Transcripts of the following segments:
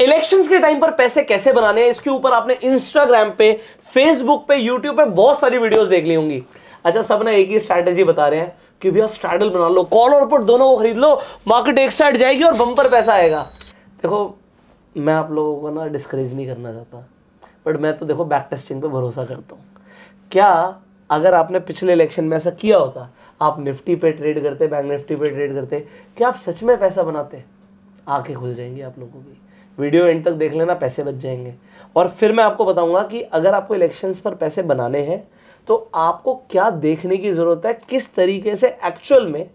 Elections के time पर पैसे कैसे बनाने हैं इसके ऊपर आपने इंस्टाग्राम पे फेसबुक पे यूट्यूब पे बहुत सारी वीडियोस देख ली होंगी अच्छा सब ना एक ही स्ट्रैटेजी बता रहे हैं कि भैया स्ट्रैडल बना लो कॉल और पुट दोनों को खरीद लो मार्केट एक साइड जाएगी और बम्पर पैसा आएगा देखो मैं आप लोगों को ना डिस्करेज नहीं करना चाहता बट मैं तो देखो बैक टेस्टिंग पर भरोसा करता हूँ क्या अगर आपने पिछले इलेक्शन में ऐसा किया होता आप निफ्टी पे ट्रेड करते बैंक निफ्टी पे ट्रेड करते क्या आप सच में पैसा बनाते आंखें खुल जाएंगी आप लोगों की वीडियो एंड तक देख लेना पैसे बच जाएंगे और फिर मैं आपको बताऊंगा कि अगर आपको इलेक्शंस पर पैसे बनाने हैं तो आपको क्या देखने की ज़रूरत है किस तरीके से एक्चुअल में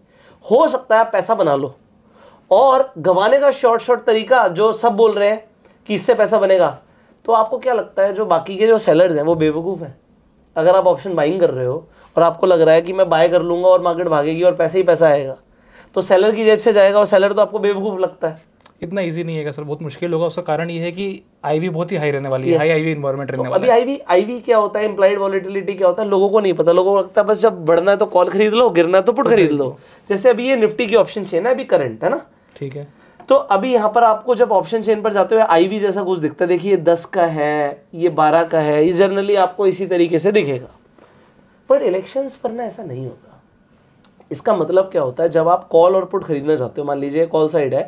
हो सकता है पैसा बना लो और गंवाने का शॉर्ट शॉर्ट तरीका जो सब बोल रहे हैं कि इससे पैसा बनेगा तो आपको क्या लगता है जो बाकी के जो सेलर्स हैं वो बेवकूफ़ हैं अगर आप ऑप्शन बाइंग कर रहे हो और आपको लग रहा है कि मैं बाय कर लूँगा और मार्केट भागेगी और पैसे ही पैसा आएगा तो सेलर की जेब से जाएगा और सेलर तो आपको बेवकूफ़ लगता है इतना ईजी नहीं है सर बहुत मुश्किल होगा उसका कारण ये है कि आईवी बहुत ही हाई रहने वाली yes. है हाई आईवी रहने तो वाला अभी आईवी आईवी क्या होता है इम्प्लाइड वॉलिटिलिटी क्या होता है लोगों को नहीं पता लोगों को लगता है बस जब बढ़ना है तो कॉल खरीद लो गिरना है तो पुट खरीद लो जैसे अभी ये निफ्टी की ऑप्शन चेन है अभी करंट है ना ठीक है तो अभी यहाँ पर आपको जब ऑप्शन चेन पर जाते हुए आईवी जैसा कुछ दिखता है देखिए दस का है ये बारह का है ये जनरली आपको इसी तरीके से दिखेगा बट इलेक्शन पर ना ऐसा नहीं होता इसका मतलब क्या होता है जब आप कॉल और पुट खरीदना चाहते हो मान लीजिए कॉल साइड है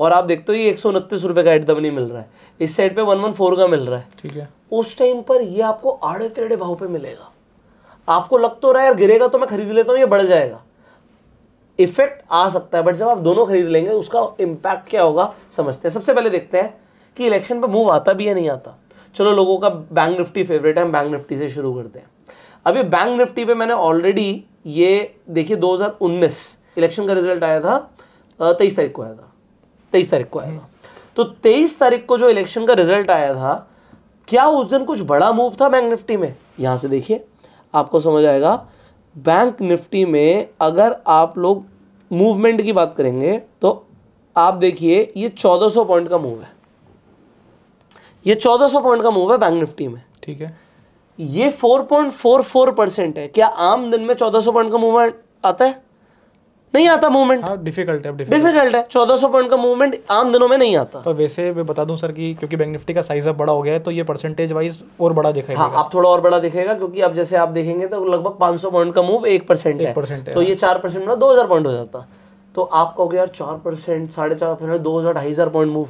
और आप देखते हो ये एक सौ उनतीस रुपए का एट नहीं मिल रहा है इस साइड पे वन वन फोर का मिल रहा है ठीक है उस टाइम पर ये आपको आड़े तेड़े भाव पे मिलेगा आपको लग तो रहा है यार गिरेगा तो मैं खरीद लेता हूँ ये बढ़ जाएगा इफेक्ट आ सकता है बट जब आप दोनों खरीद लेंगे उसका इम्पैक्ट क्या होगा समझते हैं सबसे पहले देखते हैं कि इलेक्शन पर मूव आता भी या नहीं आता चलो लोगों का बैंक निफ्टी फेवरेट है हम बैंक निफ्टी से शुरू करते हैं अभी बैंक निफ्टी पे मैंने ऑलरेडी ये देखिए 2019 इलेक्शन का रिजल्ट आया था तेईस तारीख को आया था तेईस तारीख को आया था तो तेईस तारीख को जो इलेक्शन का रिजल्ट आया था क्या उस दिन कुछ बड़ा मूव था बैंक निफ्टी में यहाँ से देखिए आपको समझ आएगा बैंक निफ्टी में अगर आप लोग मूवमेंट की बात करेंगे तो आप देखिए ये 1400 पॉइंट का मूव है ये 1400 पॉइंट का मूव है बैंक निफ्टी में ठीक है ये 4.44 परसेंट है क्या आम दिन में 1400 पॉइंट का मूवमेंट आता है नहीं आता मूवमेंट हाँ, डिफिकल्ट है डिफिकल्ट है चौदह सौ पॉइंट का मूवमेंट आम दिनों में नहीं आता पर वैसे मैं बता दूं सर कि क्योंकि बैंक निफ्टी का साइज अब बड़ा हो गया है तो ये परसेंटेज वाइज और बड़ा दिखाएगा हाँ, आप थोड़ा और बड़ा दिखेगा क्योंकि अब जैसे आप देखेंगे तो लगभग पांच पॉइंट का मूव एक परसेंट है तो ये हाँ। चार परसेंट दो हजार पॉइंट हो जाता तो आप कहोगे यार चार परसेंट साढ़े चार परसेंट दो हजार ढाई हजार पॉइंट मूव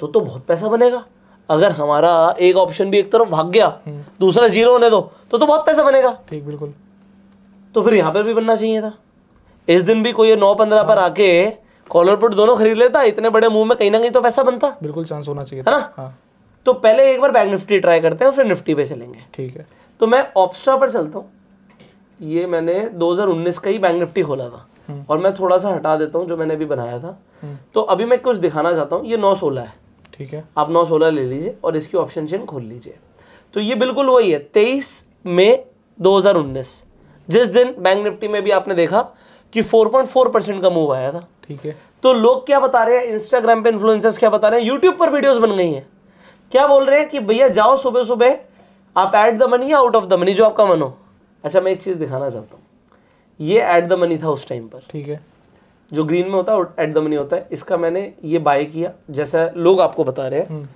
तो तो बहुत पैसा बनेगा अगर हमारा एक ऑप्शन भी एक तरफ भाग गया हम्म। दूसरा जीरो होने दो तो तो बहुत पैसा बनेगा ठीक बिल्कुल तो फिर यहाँ पर भी बनना चाहिए था इस दिन भी कोई नौ पंद्रह पर आके कॉलर पुट दोनों खरीद लेता इतने बड़े मुंह में कहीं ना कहीं तो पैसा बनता बिल्कुल चांस होना चाहिए है ना हाँ। तो पहले एक बार बैंक निफ्टी ट्राई करते हैं फिर निफ्टी पे चलेंगे ठीक है तो मैं ऑप्स्ट्रा पर चलता हूँ ये मैंने 2019 का ही बैंक निफ्टी खोला था हम्म। और मैं थोड़ा सा हटा देता हूँ जो मैंने अभी बनाया था हम्म। तो अभी मैं कुछ दिखाना चाहता हूँ ये नौ सोलह है ठीक है आप नौ सोलह ले लीजिए और इसकी ऑप्शन चेन खोल लीजिए तो ये बिल्कुल वही है तेईस मई दो जिस दिन बैंक निफ्टी में भी आपने देखा कि 4.4 परसेंट का मूव आया था ठीक है तो लोग क्या बता रहे हैं इंस्टाग्राम पे इन्फ्लुएंसर्स क्या बता रहे हैं यूट्यूब पर वीडियोस बन गई हैं क्या बोल रहे हैं कि भैया जाओ सुबह सुबह आप एट द मनी या आउट ऑफ द मनी जो आपका मन हो अच्छा मैं एक चीज़ दिखाना चाहता हूँ ये एट द मनी था उस टाइम पर ठीक है जो ग्रीन में होता है एट द मनी होता है इसका मैंने ये बाय किया जैसा लोग आपको बता रहे हैं हम्म।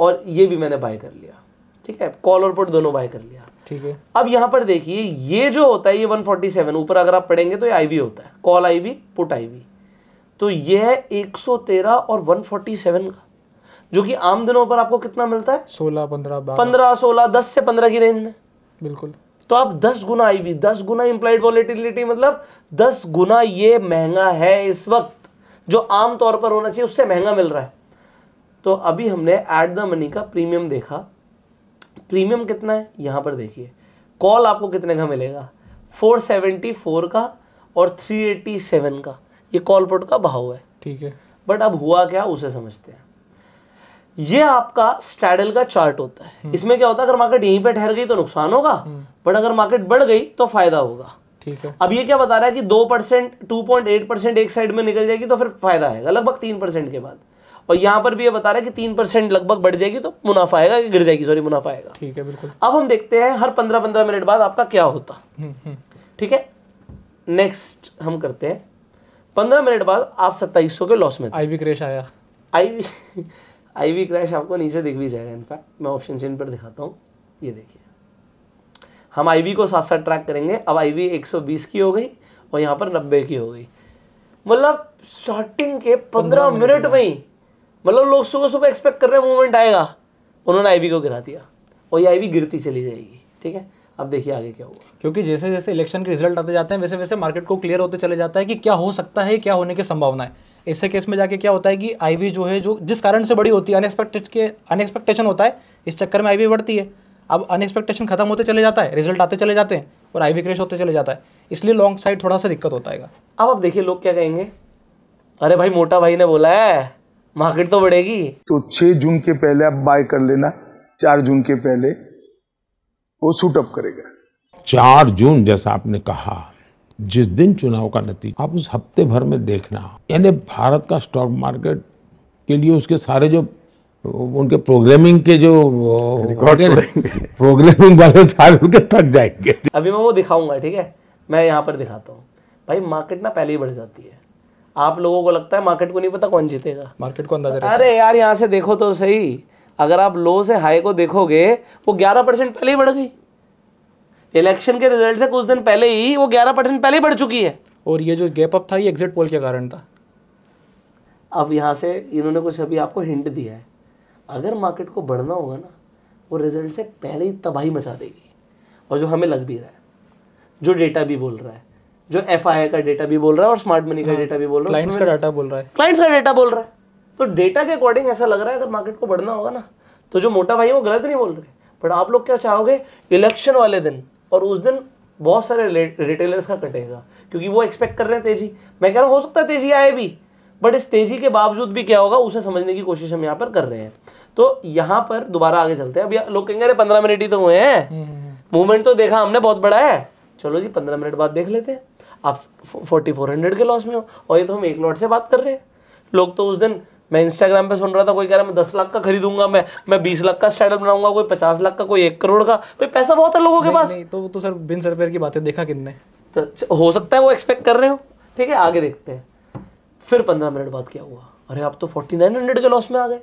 और ये भी मैंने बाय कर लिया ठीक है कॉल और पुट दोनों बाय कर लिया ठीक है अब यहाँ पर देखिए ये जो होता है ये 147 ऊपर अगर आप पढ़ेंगे तो ये आईवी होता है कॉल आईवी पुट आईवी तो ये है 113 और 147 का जो कि आम दिनों पर आपको कितना मिलता है सोलह पंद्रह पंद्रह सोलह दस से पंद्रह की रेंज में बिल्कुल तो आप दस गुना आईवी दस गुना इंप्लाइड वॉलिटिलिटी मतलब दस गुना ये महंगा है इस वक्त जो आम तौर पर होना चाहिए उससे महंगा मिल रहा है तो अभी हमने एट द मनी का प्रीमियम देखा प्रीमियम कितना है यहाँ पर देखिए कॉल आपको कितने का मिलेगा 474 का और 387 का ये कॉल पुट का भाव है ठीक है बट अब हुआ क्या उसे समझते हैं ये आपका स्ट्रैडल का चार्ट होता है हम्म। इसमें क्या होता है अगर मार्केट यहीं पे ठहर गई तो नुकसान होगा हम्म। बट अगर मार्केट बढ़ गई तो फायदा होगा ठीक है अब ये क्या बता रहा है कि दो percent two point eight percent एक साइड में निकल जाएगी तो फिर फायदा आएगा लगभग तीन परसेंट के बाद और यहाँ पर भी ये बता रहा है कि तीन परसेंट लगभग बढ़ जाएगी तो मुनाफा आएगा कि गिर जाएगी सॉरी मुनाफा आएगा ठीक है बिल्कुल अब हम देखते हैं हर पंद्रह पंद्रह मिनट बाद आपका क्या होता हम्म, हम्म। ठीक है नेक्स्ट हम करते हैं पंद्रह मिनट बाद आप सत्ताईस के लॉस में आईवी क्रैश आया आईवी आईवी क्रैश आपको नीचे दिख भी जाएगा इनफैक्ट मैं ऑप्शन चेन पर दिखाता हूँ ये देखिए हम आईवी को साथ साथ ट्रैक करेंगे अब आईवी 120 की हो गई और यहाँ पर 90 की हो गई मतलब स्टार्टिंग के 15 मिनट में ही मतलब लोग सुबह सुबह एक्सपेक्ट कर रहे हैं मूवमेंट आएगा उन्होंने आईवी को गिरा दिया और ये आईवी गिरती चली जाएगी ठीक है अब देखिए आगे क्या होगा क्योंकि जैसे जैसे इलेक्शन के रिजल्ट आते जाते हैं वैसे वैसे मार्केट को क्लियर होते चले जाता है कि क्या हो सकता है क्या होने की संभावना है ऐसे केस में जाके क्या होता है कि आईवी जो है जो जिस कारण से बड़ी होती है अनएक्सपेक्टेड के अनएक्सपेक्टेशन होता है इस चक्कर में आईवी बढ़ती है अब अनएक्सपेक्टेशन खत्म होते चले जाता है रिजल्ट आते चले जाते हैं और आईवी क्रेश होते चले जाता है इसलिए लॉन्ग साइड थोड़ा सा दिक्कत होता है अब आप देखिए लोग क्या कहेंगे अरे भाई मोटा भाई ने बोला है मार्केट तो बढ़ेगी तो छह जून के पहले आप बाय कर लेना चार जून के पहले वो अप करेगा चार जून जैसा आपने कहा जिस दिन चुनाव का नतीजा आप उस हफ्ते भर में देखना यानी भारत का स्टॉक मार्केट के लिए उसके सारे जो उनके प्रोग्रामिंग के जो प्रोग्रामिंग वाले सारे उनके थक जाएंगे अभी मैं वो दिखाऊंगा ठीक है मैं यहाँ पर दिखाता हूँ भाई मार्केट ना पहले ही बढ़ जाती है आप लोगों को लगता है मार्केट को नहीं पता कौन जीतेगा मार्केट को अंदाजा अरे यार यहाँ से देखो तो सही अगर आप लो से हाई को देखोगे वो ग्यारह परसेंट पहले ही बढ़ गई इलेक्शन के रिजल्ट से कुछ दिन पहले ही वो ग्यारह परसेंट पहले ही बढ़ चुकी है और ये जो गैप अप था ये एग्जिट पोल के कारण था अब यहाँ से इन्होंने कुछ अभी आपको हिंट दिया है अगर मार्केट को बढ़ना होगा ना वो रिजल्ट से पहले ही तबाही मचा देगी और जो हमें लग भी रहा है जो डेटा भी बोल रहा है जो एफ का डेटा भी बोल रहा है और स्मार्ट मनी का डेटा हाँ, भी बोल रहा है क्लाइंट्स का डाटा बोल रहा है क्लाइंट्स का डेटा बोल रहा है तो डेटा के अकॉर्डिंग ऐसा लग रहा है अगर मार्केट को बढ़ना होगा ना तो जो मोटा भाई है वो गलत नहीं बोल रहे बट आप लोग क्या चाहोगे इलेक्शन वाले दिन और उस दिन बहुत सारे रिटेलर्स का कटेगा क्योंकि वो एक्सपेक्ट कर रहे हैं तेजी मैं कह रहा हूँ हो सकता है तेजी आए भी बट इस तेजी के बावजूद भी क्या होगा उसे समझने की कोशिश हम यहाँ पर कर रहे हैं तो यहाँ पर दोबारा आगे चलते हैं अब लोग कहेंगे अरे पंद्रह मिनट ही तो हुए हैं मूवमेंट हम्म, हम्म, हम्म। तो देखा हमने बहुत बड़ा है चलो जी पंद्रह मिनट बाद देख लेते हैं आप फोर्टी फोर हंड्रेड के लॉस में हो और ये तो हम एक लॉट से बात कर रहे हैं लोग तो उस दिन मैं इंस्टाग्राम पे सुन रहा था कोई कह रहा मैं दस लाख का खरीदूंगा मैं मैं बीस लाख का स्टार्टअप बनाऊंगा कोई पचास लाख का कोई एक करोड़ का भाई पैसा बहुत है लोगों के पास तो तो सर बिन सर की बातें देखा किनने तो हो सकता है वो एक्सपेक्ट कर रहे हो ठीक है आगे देखते हैं फिर पंद्रह मिनट बाद क्या हुआ अरे आप तो फोर्टी नाइन हंड्रेड के लॉस में आ गए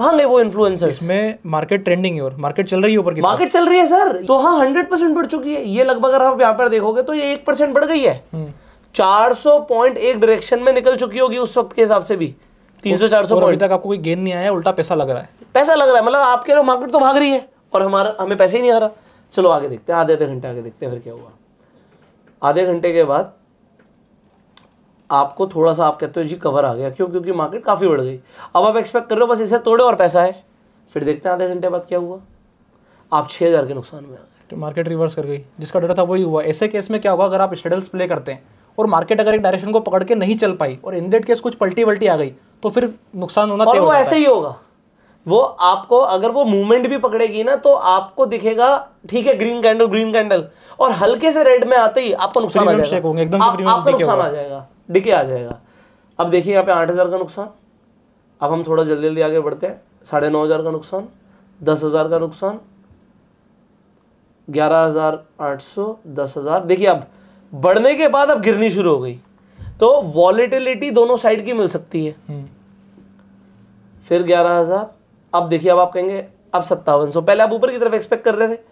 कहाँ गए वो इन्फ्लुएंसर्स इसमें मार्केट ट्रेंडिंग है और मार्केट चल रही है ऊपर की मार्केट चल रही है सर तो हाँ हंड्रेड परसेंट बढ़ चुकी है ये लगभग अगर आप यहाँ पर देखोगे तो ये एक परसेंट बढ़ गई है हम्म। चार सौ पॉइंट एक डायरेक्शन में निकल चुकी होगी उस वक्त के हिसाब से भी तीन सौ चार सौ पॉइंट तक आपको कोई गेन नहीं आया उल्टा पैसा लग रहा है पैसा लग रहा है मतलब आपके लिए मार्केट तो भाग रही है और हमारा हमें पैसे ही नहीं आ रहा चलो आगे देखते हैं आधे आधे घंटे आगे देखते हैं फिर क्या हुआ आधे घंटे के बाद आपको थोड़ा सा आप कहते हो जी कवर आ गया क्यों क्योंकि मार्केट काफ़ी बढ़ गई अब आप एक्सपेक्ट कर रहे हो बस इसे तोड़े और पैसा है फिर देखते हैं आधे घंटे बाद क्या हुआ आप छः हज़ार के नुकसान में आ गए तो मार्केट रिवर्स कर गई जिसका डर था वही हुआ ऐसे केस में क्या होगा अगर आप स्टडल्स प्ले करते हैं और मार्केट अगर एक डायरेक्शन को पकड़ के नहीं चल पाई और इन डेट केस कुछ पलटी वल्टी आ गई तो फिर नुकसान होना और वो ऐसे ही होगा वो आपको अगर वो मूवमेंट भी पकड़ेगी ना तो आपको दिखेगा ठीक है ग्रीन कैंडल ग्रीन कैंडल और हल्के से रेड में आते ही आपको नुकसान आ जाएगा एकदम आपका नुकसान आ जाएगा डिके आ जाएगा अब देखिए यहाँ पे आठ हज़ार का नुकसान अब हम थोड़ा जल्दी जल्दी आगे बढ़ते हैं साढ़े नौ हज़ार का नुकसान दस हज़ार का नुकसान ग्यारह हज़ार आठ सौ दस हज़ार देखिए अब बढ़ने के बाद अब गिरनी शुरू हो गई तो वॉलीटिलिटी दोनों साइड की मिल सकती है हम्म। फिर ग्यारह हज़ार अब देखिए अब आप कहेंगे अब सत्तावन सौ पहले आप ऊपर की तरफ एक्सपेक्ट कर रहे थे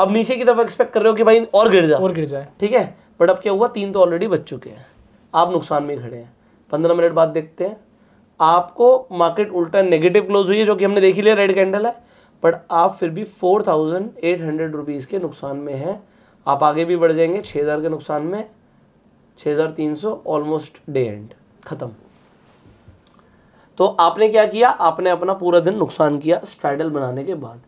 अब नीचे की तरफ एक्सपेक्ट कर रहे हो कि भाई और गिर जाए और गिर जाए ठीक है बट अब क्या हुआ तीन तो ऑलरेडी बच चुके हैं आप नुकसान में खड़े हैं पंद्रह मिनट बाद देखते हैं आपको मार्केट उल्टा नेगेटिव क्लोज हुई है जो कि हमने देख ही लिया रेड कैंडल है बट आप फिर भी four thousand eight hundred rupees के नुकसान में हैं आप आगे भी बढ़ जाएंगे छः हज़ार के नुकसान में छः हज़ार तीन सौ ऑलमोस्ट डे एंड ख़त्म तो आपने क्या किया आपने अपना पूरा दिन नुकसान किया स्ट्राइडल बनाने के बाद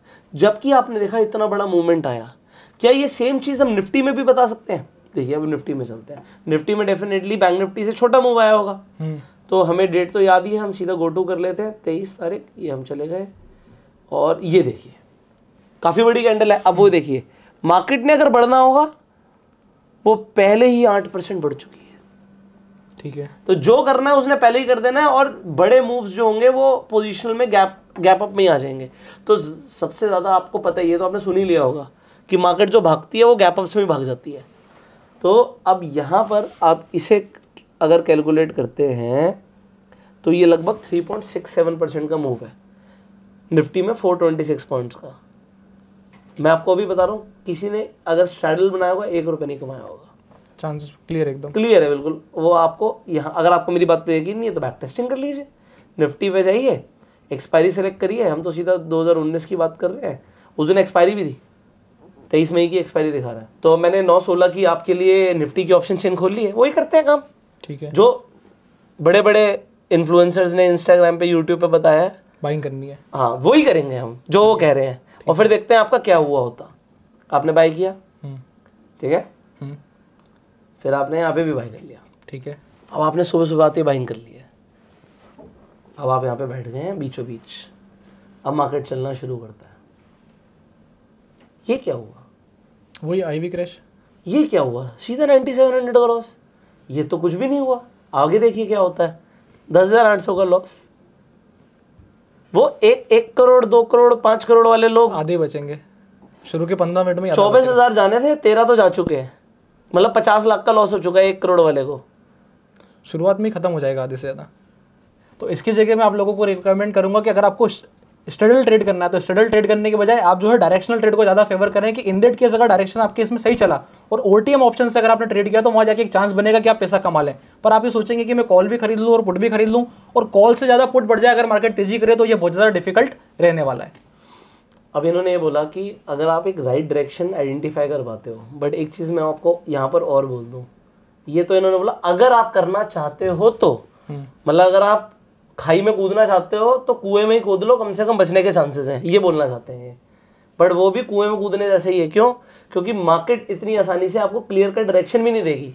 जबकि आपने देखा इतना बड़ा मूवमेंट आया क्या ये सेम चीज़ हम निफ्टी में भी बता सकते हैं देखिए अब निफ्टी में चलते हैं निफ्टी में डेफिनेटली बैंक निफ्टी से छोटा मूव आया होगा हम्म। तो हमें डेट तो याद ही है हम सीधा गो टू कर लेते हैं तेईस तारीख ये हम चले गए और ये देखिए काफ़ी बड़ी कैंडल है अब वो देखिए मार्केट ने अगर बढ़ना होगा वो पहले ही आठ परसेंट बढ़ चुकी है ठीक है तो जो करना है उसने पहले ही कर देना है और बड़े मूव्स जो होंगे वो पोजिशनल में गैप गैप अप में ही आ जाएंगे तो सबसे ज़्यादा आपको पता ही है तो आपने सुन ही लिया होगा कि मार्केट जो भागती है वो गैप अप से भी भाग जाती है तो अब यहाँ पर आप इसे अगर कैलकुलेट करते हैं तो ये लगभग three point six seven percent का मूव है निफ्टी में फोर ट्वेंटी सिक्स पॉइंट्स का मैं आपको अभी बता रहा हूँ किसी ने अगर स्ट्रैडल बनाया होगा एक रुपये नहीं कमाया होगा चांसेस क्लियर एकदम क्लियर है बिल्कुल वो आपको यहाँ अगर आपको मेरी बात पर यकीन नहीं है तो बैक टेस्टिंग कर लीजिए निफ्टी पे जाइए एक्सपायरी सेलेक्ट करिए हम तो सीधा 2019 की बात कर रहे हैं उस दिन एक्सपायरी भी थी तेईस मई की एक्सपायरी दिखा रहा है तो मैंने नौ सोलह की आपके लिए निफ्टी की ऑप्शन चेन खोल ली है वही करते हैं काम ठीक है जो बड़े बड़े इन्फ्लुएंसर्स ने इंस्टाग्राम पे यूट्यूब पे बताया है बाइंग करनी है हाँ वही करेंगे हम जो वो कह रहे हैं और फिर देखते हैं आपका क्या हुआ होता आपने बाई किया हम्म। ठीक है हम्म। फिर आपने यहाँ पे भी बाई कर लिया ठीक है अब आपने सुबह सुबह आते बाइंग कर लिया अब आप यहाँ पे बैठ गए हैं बीचों बीच अब मार्केट चलना शुरू करता है ये क्या हुआ वही आईवी क्रैश ये क्या हुआ सीधा नाइन्टी सेवन हंड्रेड का लॉस ये तो कुछ भी नहीं हुआ आगे देखिए क्या होता है दस हज़ार आठ सौ का लॉस वो एक एक करोड़ दो करोड़ पाँच करोड़ वाले लोग आधे बचेंगे शुरू के पंद्रह मिनट में चौबीस हज़ार जाने थे तेरह तो जा चुके हैं मतलब पचास लाख का लॉस हो चुका है एक करोड़ वाले को शुरुआत में ही ख़त्म हो जाएगा आधे से ज़्यादा तो इसकी जगह मैं आप लोगों को रिकमेंड करूँगा कि अगर आपको स्टडल ट्रेड करना है तो स्टडल ट्रेड करने के बजाय आप जो है डायरेक्शनल ट्रेड को ज़्यादा फेवर करें कि इन दैट केस अगर डायरेक्शन आपके इसमें सही चला और ओ टी ऑप्शन से अगर आपने ट्रेड किया तो वहाँ जाके एक चांस बनेगा कि आप पैसा कमा लें पर आप ये सोचेंगे कि मैं कॉल भी खरीद लूँ और पुट भी खरीद लूँ और कॉल से ज़्यादा पुट बढ़ जाए अगर मार्केट तेजी करे तो ये बहुत ज़्यादा डिफिकल्ट रहने वाला है अब इन्होंने ये बोला कि अगर आप एक राइट डायरेक्शन आइडेंटिफाई कर पाते हो बट एक चीज़ मैं आपको यहाँ पर और बोल दूँ ये तो इन्होंने बोला अगर आप करना चाहते हो तो हम्म। मतलब अगर आप खाई में कूदना चाहते हो तो कुएं में ही कूद लो कम से कम बचने के चांसेस हैं ये बोलना चाहते हैं ये बट वो भी कुएं में कूदने जैसे ही है क्यों क्योंकि मार्केट इतनी आसानी से आपको क्लियर कट डायरेक्शन भी नहीं देगी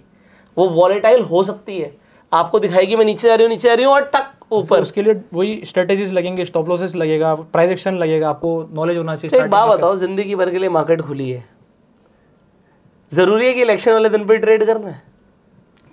वो वॉलेटाइल हो सकती है आपको दिखाएगी मैं नीचे आ रही हूँ नीचे आ रही हूँ और टक तो ऊपर उसके लिए वही स्ट्रेटेजीज लगेंगे स्टॉप लॉसेस लगेगा प्राइस एक्शन लगेगा आपको नॉलेज होना चाहिए तो एक बात बताओ जिंदगी भर के लिए मार्केट खुली है ज़रूरी है कि इलेक्शन वाले दिन पर ट्रेड करना है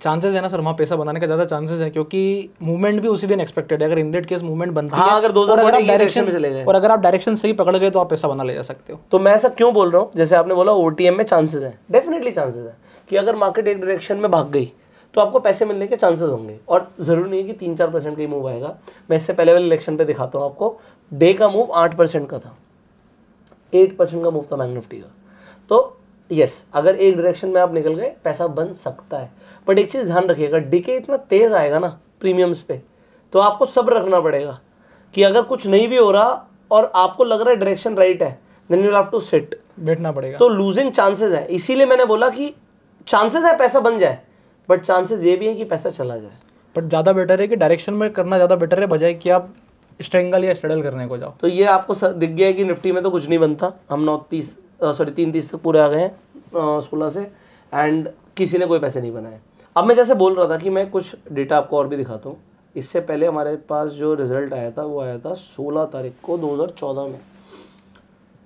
चांसेस है ना सर वहाँ पैसा बनाने का ज्यादा चांसेस है क्योंकि मूवमेंट भी उसी दिन एक्सपेक्टेड है अगर इन केस मूवमेंट बनता है अगर दो हजार डायरेक्शन में चले गए और अगर आप डायरेक्शन सही पकड़ गए तो आप पैसा बना ले जा सकते हो तो मैं ऐसा क्यों बोल रहा हूँ जैसे आपने बोला ओ में चांसेस है डेफिनेटली चांसेस है कि अगर मार्केट एक डायरेक्शन में भाग गई तो आपको पैसे मिलने के चांसेस होंगे और ज़रूरी नहीं है कि तीन चार परसेंट का ही मूव आएगा मैं इससे पहले वाले इलेक्शन पे दिखाता हूँ आपको डे का मूव आठ परसेंट का था एट परसेंट का मूव था बैंक निफ्टी का तो यस अगर एक डायरेक्शन में आप निकल गए पैसा बन सकता है बट एक चीज़ ध्यान रखिएगा डीके इतना तेज़ आएगा ना प्रीमियम्स पे तो आपको सब्र रखना पड़ेगा कि अगर कुछ नहीं भी हो रहा और आपको लग रहा है डायरेक्शन राइट है then you have to sit बैठना पड़ेगा तो लूजिंग चांसेस है इसीलिए मैंने बोला कि चांसेस है पैसा बन जाए बट चांसेस ये भी हैं कि पैसा चला जाए बट ज़्यादा बेटर है कि डायरेक्शन में करना ज़्यादा बेटर है बजाय कि आप स्ट्रेंगल या स्ट्रगल करने को जाओ तो ये आपको दिख गया है कि निफ्टी में तो कुछ नहीं बनता हम नौ तीस सॉरी तीन तीस तक पूरे आ गए हैं सोलह से एंड किसी ने कोई पैसे नहीं बनाए अब मैं जैसे बोल रहा था कि मैं कुछ डेटा आपको और भी दिखाता हूँ इससे पहले हमारे पास जो रिजल्ट आया था वो आया था सोलह तारीख को दो हज़ार चौदह में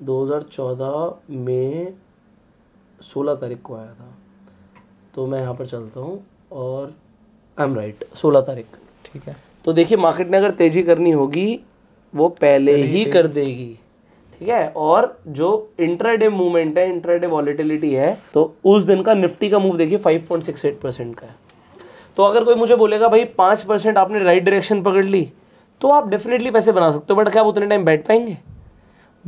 दो हज़ार चौदह में सोलह तारीख को आया था तो मैं यहाँ पर चलता हूँ और आई एम राइट सोलह तारीख ठीक है तो देखिए मार्केट ने अगर तेज़ी करनी होगी वो पहले ही कर देगी ठीक है और जो इंट्राडे मूवमेंट है इंट्राडे वॉलीटिलिटी है तो उस दिन का निफ्टी का मूव देखिए 5.68 परसेंट का है तो अगर कोई मुझे बोलेगा भाई पाँच परसेंट आपने राइट डायरेक्शन पकड़ ली तो आप डेफिनेटली पैसे बना सकते हो बट क्या आप उतने टाइम बैठ पाएंगे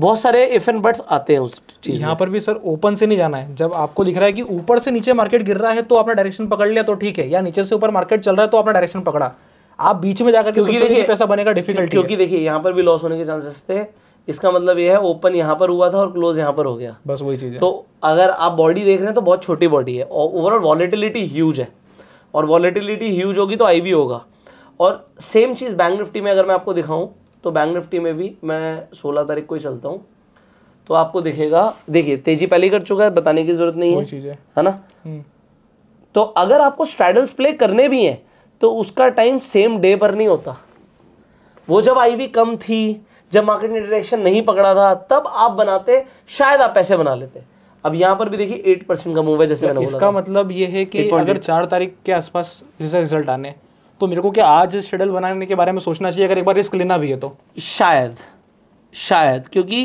बहुत सारे इफ एंड बट्स आते हैं उस चीज यहाँ पर भी सर ओपन से नहीं जाना है जब आपको दिख रहा है कि ऊपर से नीचे मार्केट गिर रहा है तो आपने डायरेक्शन पकड़ लिया तो ठीक है या नीचे से ऊपर मार्केट चल रहा है तो आपने डायरेक्शन पकड़ा आप बीच में जाकर क्योंकि देखिए पैसा बनेगा डिफिकल्टी क्योंकि देखिए यहाँ पर भी लॉस होने के चांसेस थे इसका मतलब ये है ओपन यहाँ पर हुआ था और क्लोज यहाँ पर हो गया बस वही चीज़ है तो अगर आप बॉडी देख रहे हैं तो बहुत छोटी बॉडी है और ओवरऑल वॉलेटिलिटी ह्यूज है और वॉलेटिलिटी ह्यूज होगी तो आई होगा और सेम चीज़ बैंक निफ्टी में अगर मैं आपको दिखाऊँ तो बैंक निफ्टी में भी मैं सोलह तारीख को ही चलता हूँ तो आपको दिखेगा देखिए तेजी पहले कर चुका है बताने की जरूरत नहीं है है है ना हम्म। तो अगर आपको स्ट्रैडल्स प्ले करने भी हैं तो उसका टाइम सेम डे पर नहीं होता वो जब आईवी कम थी जब मार्केट ने डायरेक्शन नहीं पकड़ा था तब आप बनाते शायद आप पैसे बना लेते अब यहाँ पर भी देखिए एट परसेंट का मूव है जैसे मैंने इसका मतलब ये है कि अगर चार तारीख के आसपास जैसे रिजल्ट आने तो मेरे को क्या आज शेड्यूल बनाने के बारे में सोचना चाहिए अगर एक बार रिस्क लेना भी है तो शायद शायद क्योंकि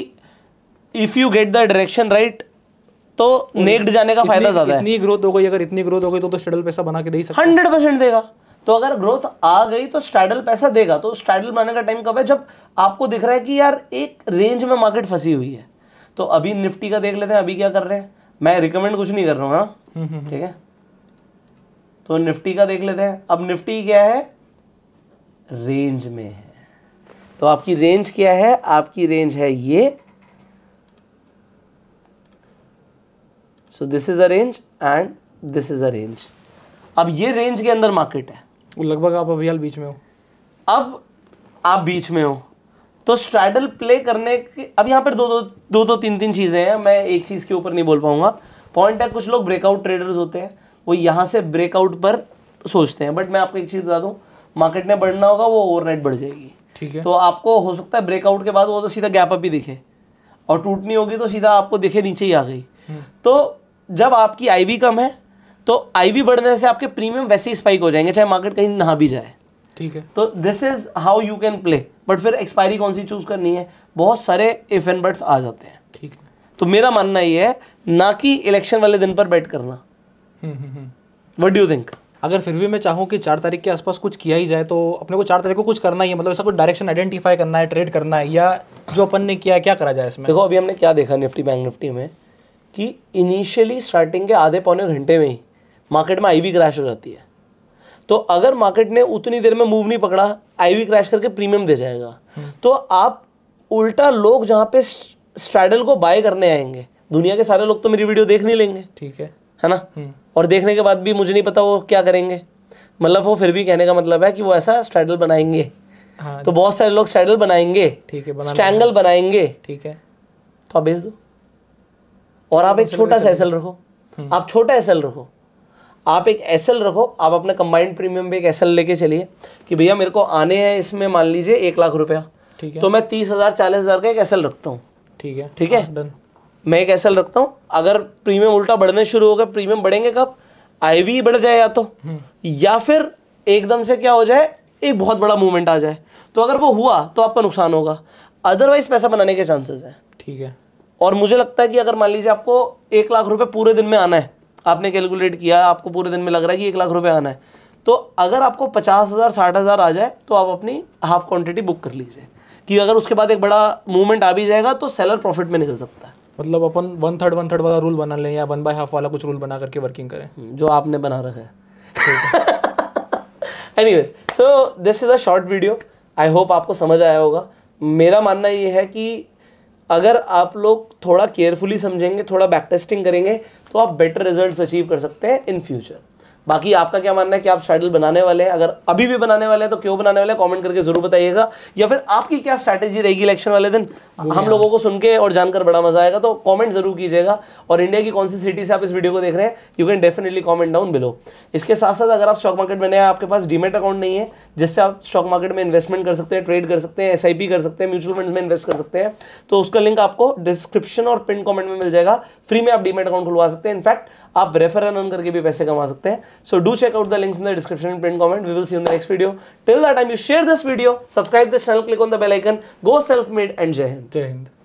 if you get the direction right तो नेक्ड जाने का फायदा ज्यादा है इतनी ग्रोथ हो गई अगर इतनी ग्रोथ हो गई तो, तो शेड्यूल पैसा बना के दे सकता हंड्रेड परसेंट देगा तो अगर ग्रोथ आ गई तो स्ट्रैडल पैसा देगा तो स्ट्रैडल बनाने का टाइम कब है जब आपको दिख रहा है कि यार एक रेंज में मार्केट फंसी हुई है तो अभी निफ्टी का देख लेते हैं अभी क्या कर रहे हैं मैं रिकमेंड कुछ नहीं कर रहा हूँ ना हाँ। हम्म, हम्म, हम्म। ठीक है तो निफ्टी का देख लेते हैं अब निफ्टी क्या है रेंज में है तो आपकी रेंज क्या है आपकी रेंज है ये so this is a range and this is a range अब ये रेंज के अंदर मार्केट है लगभग आप अभी बीच में हो अब आप बीच में हो तो स्ट्राइडल प्ले करने के अब यहाँ पर दो दो दो दो तो तीन तीन चीज़ें हैं मैं एक चीज़ के ऊपर नहीं बोल पाऊंगा पॉइंट है कुछ लोग ब्रेकआउट ट्रेडर्स होते हैं वो यहाँ से ब्रेकआउट पर सोचते हैं बट मैं आपको एक चीज़ बता दूँ मार्केट ने बढ़ना होगा वो ओवरनाइट बढ़ जाएगी ठीक है तो आपको हो सकता है ब्रेकआउट के बाद वो तो सीधा गैप अप ही दिखे और टूटनी होगी तो सीधा आपको दिखे नीचे ही आ गई हम्म। तो जब आपकी आई कम है तो आईवी बढ़ने से आपके प्रीमियम वैसे ही स्पाइक हो जाएंगे चाहे मार्केट कहीं नहा भी जाए ठीक है तो this is how you can play but फिर एक्सपायरी कौन सी चूज करनी है बहुत सारे इफ एंड बट्स आ जाते हैं ठीक है तो मेरा मानना ये है ना कि इलेक्शन वाले दिन पर बैट करना वट डू थिंक अगर फिर भी मैं चाहूँ कि चार तारीख के आसपास कुछ किया ही जाए तो अपने को चार तारीख को कुछ करना ही है मतलब ऐसा कुछ डायरेक्शन आइडेंटिफाई करना है ट्रेड करना है या जो अपन ने किया क्या करा जाए इसमें देखो अभी हमने क्या देखा निफ्टी बैंक निफ्टी में कि इनिशियली स्टार्टिंग के आधे पौने घंटे में ही मार्केट में आईवी क्रैश हो जाती है तो अगर मार्केट ने उतनी देर में मूव नहीं पकड़ा आईवी क्रैश करके प्रीमियम दे जाएगा हम्म। तो आप उल्टा लोग जहाँ पे स्ट्रैडल को बाय करने आएंगे दुनिया के सारे लोग तो मेरी वीडियो देख नहीं लेंगे ठीक है है ना हम्म। और देखने के बाद भी मुझे नहीं पता वो क्या करेंगे मतलब वो फिर भी कहने का मतलब है कि वो ऐसा स्ट्रैडल बनाएंगे हाँ, तो बहुत सारे लोग स्ट्रैडल बनाएंगे ठीक है स्ट्रैंगल बनाएंगे ठीक है तो आप बेच दो और आप तो एक छोटा सा एसल रखो हम्म। आप छोटा एसल रखो आप एक एस रखो आप अपने कंबाइंड प्रीमियम पे एक एस लेके चलिए कि भैया मेरे को आने हैं इसमें मान लीजिए एक लाख रुपया ठीक है तो मैं तीस हज़ार चालीस हज़ार का एक एस रखता हूँ ठीक है ठीक है डन हाँ, मैं एक एस रखता हूँ अगर प्रीमियम उल्टा बढ़ने शुरू हो गए प्रीमियम बढ़ेंगे कब आई बढ़ जाए या तो हम्म। या फिर एकदम से क्या हो जाए एक बहुत बड़ा मूवमेंट आ जाए तो अगर वो हुआ तो आपका नुकसान होगा अदरवाइज पैसा बनाने के चांसेस हैं ठीक है और मुझे लगता है कि अगर मान लीजिए आपको एक लाख रुपए पूरे दिन में आना है आपने कैलकुलेट किया आपको पूरे दिन में लग रहा है कि एक लाख रुपये आना है तो अगर आपको पचास हज़ार साठ हज़ार आ जाए तो आप अपनी हाफ क्वांटिटी बुक कर लीजिए कि अगर उसके बाद एक बड़ा मूवमेंट आ भी जाएगा तो सेलर प्रॉफिट में निकल सकता है मतलब अपन वन थर्ड वन थर्ड वाला रूल बना लें या वन बाय हाफ वाला कुछ रूल बना करके वर्किंग करें हम्म, जो आपने बना रखा है वेज so this is a short video I hope आपको समझ आया होगा मेरा मानना ये है कि अगर आप लोग थोड़ा केयरफुली समझेंगे थोड़ा बैक टेस्टिंग करेंगे तो आप बेटर रिजल्ट अचीव कर सकते हैं इन फ्यूचर बाकी आपका क्या मानना है कि आप सैडल बनाने वाले हैं अगर अभी भी बनाने वाले हैं तो क्यों बनाने वाले हैं कमेंट करके जरूर बताइएगा या फिर आपकी क्या स्ट्रैटेजी रहेगी इलेक्शन वाले दिन हम लोगों को सुन के और जानकर बड़ा मजा आएगा तो कमेंट जरूर कीजिएगा और इंडिया की कौन सी सिटी से आप इस वीडियो को देख रहे हैं you can definitely comment down below इसके साथ साथ अगर आप स्टॉक मार्केट में नए आपके पास डीमेट अकाउंट नहीं है जिससे आप स्टॉक मार्केट में इन्वेस्टमेंट कर सकते हैं ट्रेड कर सकते हैं एस कर सकते हैं म्यूचुअल फंड में इन्वेस्ट कर सकते हैं तो उसका लिंक आपको डिस्क्रिप्शन और पिन कॉमेंट में मिल जाएगा फ्री में आप डीमेट अकाउंट खुलवा सकते हैं इनफैक्ट आप रेफर एन करके भी पैसे कमा सकते हैं So do check out the links in the description and print comment. We will see you in the next video. Till that time, you share this video, subscribe this channel, click on the bell icon. Go self-made and Jai Hind. Jai Hind.